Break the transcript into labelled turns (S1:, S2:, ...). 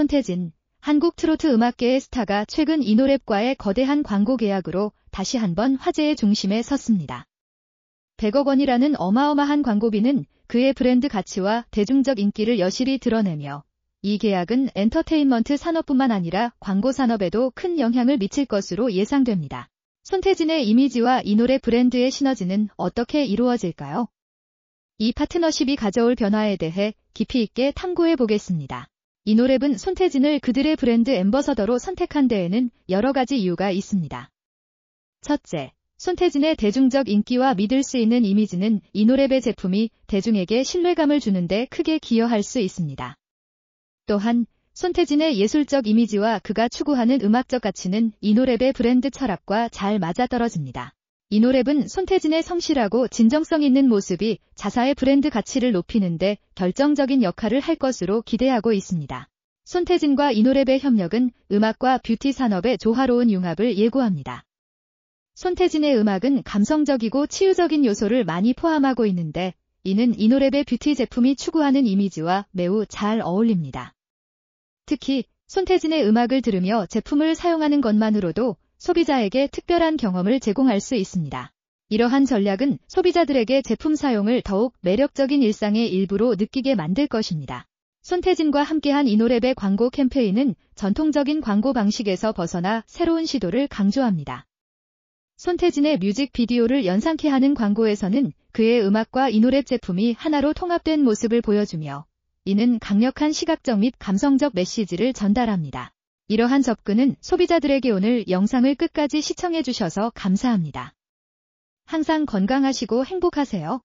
S1: 손태진, 한국 트로트 음악계의 스타가 최근 이노랩과의 거대한 광고 계약으로 다시 한번 화제의 중심에 섰습니다. 100억 원이라는 어마어마한 광고비는 그의 브랜드 가치와 대중적 인기를 여실히 드러내며 이 계약은 엔터테인먼트 산업뿐만 아니라 광고 산업에도 큰 영향을 미칠 것으로 예상됩니다. 손태진의 이미지와 이노래 브랜드의 시너지는 어떻게 이루어질까요? 이 파트너십이 가져올 변화에 대해 깊이 있게 탐구해 보겠습니다. 이 노랩은 손태진을 그들의 브랜드 엠버서더로 선택한 데에는 여러 가지 이유가 있습니다. 첫째, 손태진의 대중적 인기와 믿을 수 있는 이미지는 이 노랩의 제품이 대중에게 신뢰감을 주는데 크게 기여할 수 있습니다. 또한 손태진의 예술적 이미지와 그가 추구하는 음악적 가치는 이 노랩의 브랜드 철학과 잘 맞아떨어집니다. 이노랩은 손태진의 성실하고 진정성 있는 모습이 자사의 브랜드 가치를 높이는데 결정적인 역할을 할 것으로 기대하고 있습니다. 손태진과 이노랩의 협력은 음악과 뷰티 산업의 조화로운 융합을 예고합니다. 손태진의 음악은 감성적이고 치유적인 요소를 많이 포함하고 있는데 이는 이노랩의 뷰티 제품이 추구하는 이미지와 매우 잘 어울립니다. 특히 손태진의 음악을 들으며 제품을 사용하는 것만으로도 소비자에게 특별한 경험을 제공할 수 있습니다. 이러한 전략은 소비자들에게 제품 사용을 더욱 매력적인 일상의 일부로 느끼게 만들 것입니다. 손태진과 함께한 이노랩의 광고 캠페인은 전통적인 광고 방식에서 벗어나 새로운 시도를 강조합니다. 손태진의 뮤직비디오를 연상케 하는 광고에서는 그의 음악과 이노랩 제품이 하나로 통합된 모습을 보여주며 이는 강력한 시각적 및 감성적 메시지를 전달합니다. 이러한 접근은 소비자들에게 오늘 영상을 끝까지 시청해주셔서 감사합니다. 항상 건강하시고 행복하세요.